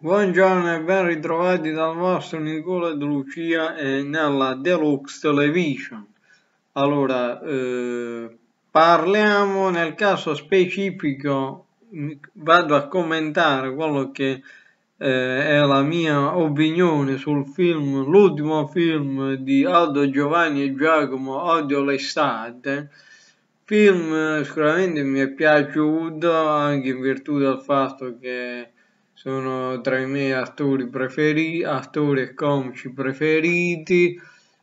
Buongiorno e ben ritrovati dal vostro Nicola De Lucia eh, nella Deluxe Television. Allora, eh, parliamo nel caso specifico, vado a commentare quello che eh, è la mia opinione sul film, l'ultimo film di Aldo Giovanni e Giacomo, Odio l'estate, film eh, sicuramente mi è piaciuto anche in virtù del fatto che sono tra i miei attori preferiti, attori e comici preferiti.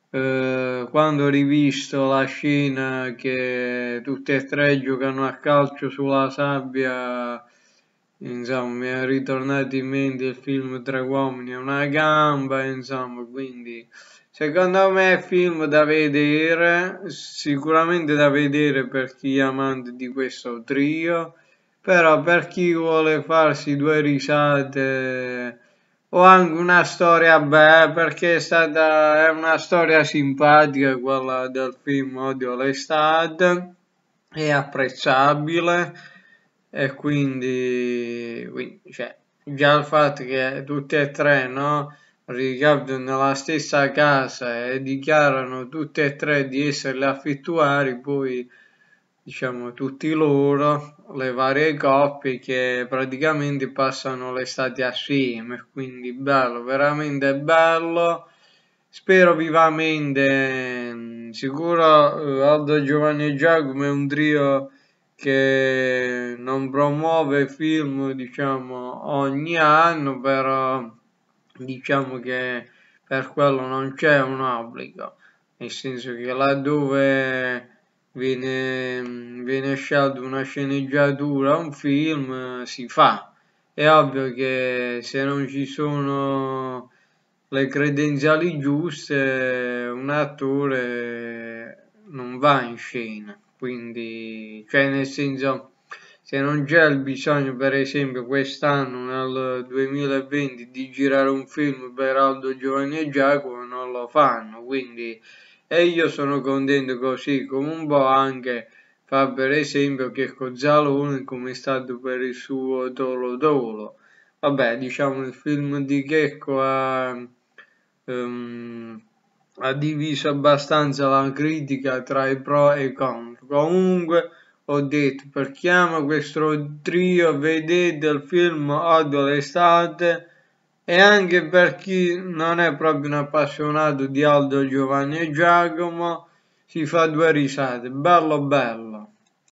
Eh, quando ho rivisto la scena che tutti e tre giocano a calcio sulla sabbia, insomma, mi è ritornato in mente il film Tre uomini e una gamba, insomma, quindi secondo me è un film da vedere, sicuramente da vedere per chi è amante di questo trio però per chi vuole farsi due risate o anche una storia beh perché è stata è una storia simpatica quella del film Odio l'estate è apprezzabile e quindi, quindi cioè, già il fatto che tutti e tre no, ricapitano nella stessa casa e dichiarano tutti e tre di essere affittuari poi diciamo tutti loro, le varie coppie che praticamente passano l'estate assieme, quindi bello, veramente bello. Spero vivamente, mm, sicuro eh, Aldo, Giovanni e Giacomo è un trio che non promuove film diciamo ogni anno però diciamo che per quello non c'è un obbligo nel senso che laddove viene, viene scelta una sceneggiatura, un film, si fa. È ovvio che se non ci sono le credenziali giuste, un attore non va in scena. Quindi, cioè nel senso, se non c'è il bisogno, per esempio, quest'anno, nel 2020, di girare un film per Aldo Giovanni e Giacomo, non lo fanno. Quindi e io sono contento così come un po' anche fa per esempio che Cozzalone come è stato per il suo Tolo Tolo vabbè diciamo il film di Checco ha, um, ha diviso abbastanza la critica tra i pro e i contro comunque ho detto per chiama questo trio vedete il film Odio l'estate e anche per chi non è proprio un appassionato di Aldo Giovanni e Giacomo si fa due risate, bello bello.